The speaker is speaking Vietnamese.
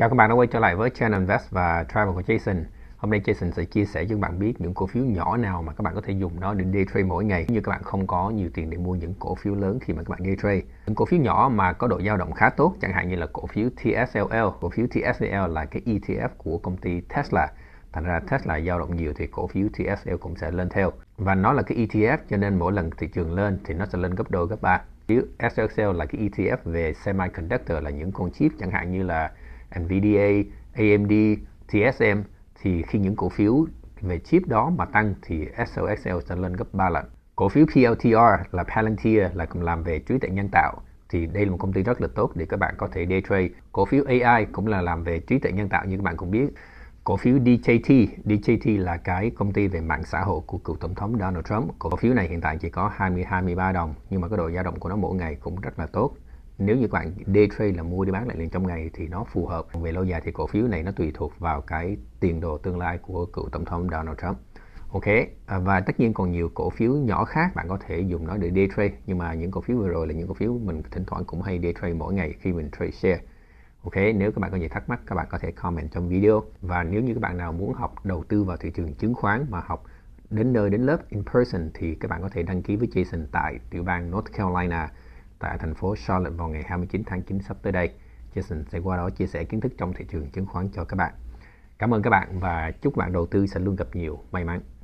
Chào các bạn đã quay trở lại với Channel Invest và Travel của Jason. Hôm nay Jason sẽ chia sẻ cho các bạn biết những cổ phiếu nhỏ nào mà các bạn có thể dùng nó để day trade mỗi ngày như các bạn không có nhiều tiền để mua những cổ phiếu lớn khi mà các bạn day trade. Những cổ phiếu nhỏ mà có độ dao động khá tốt chẳng hạn như là cổ phiếu TSLL, cổ phiếu TSL là cái ETF của công ty Tesla. Thành ra Tesla dao động nhiều thì cổ phiếu TSL cũng sẽ lên theo. Và nó là cái ETF cho nên mỗi lần thị trường lên thì nó sẽ lên gấp đôi gấp ba. Phiếu SLL là cái ETF về semiconductor là những con chip chẳng hạn như là NVDA, AMD, TSM thì khi những cổ phiếu về chip đó mà tăng thì SOXL sẽ lên gấp 3 lần. Cổ phiếu PLTR là Palantir là cùng làm về trí tuệ nhân tạo thì đây là một công ty rất là tốt để các bạn có thể day trade. Cổ phiếu AI cũng là làm về trí tuệ nhân tạo như các bạn cũng biết. Cổ phiếu DJT, DJT là cái công ty về mạng xã hội của cựu tổng thống Donald Trump. Cổ phiếu này hiện tại chỉ có 20-23 đồng nhưng mà cái độ dao động của nó mỗi ngày cũng rất là tốt nếu như các bạn day trade là mua đi bán lại liền trong ngày thì nó phù hợp về lâu dài thì cổ phiếu này nó tùy thuộc vào cái tiền đồ tương lai của cựu tổng thống Donald Trump ok à, và tất nhiên còn nhiều cổ phiếu nhỏ khác bạn có thể dùng nó để day trade nhưng mà những cổ phiếu vừa rồi là những cổ phiếu mình thỉnh thoảng cũng hay day trade mỗi ngày khi mình trade share ok nếu các bạn có gì thắc mắc các bạn có thể comment trong video và nếu như các bạn nào muốn học đầu tư vào thị trường chứng khoán mà học đến nơi đến lớp in person thì các bạn có thể đăng ký với Jason tại tiểu bang North Carolina tại thành phố Charlotte vào ngày 29 tháng 9 sắp tới đây. Jason sẽ qua đó chia sẻ kiến thức trong thị trường chứng khoán cho các bạn. Cảm ơn các bạn và chúc bạn đầu tư sẽ luôn gặp nhiều may mắn.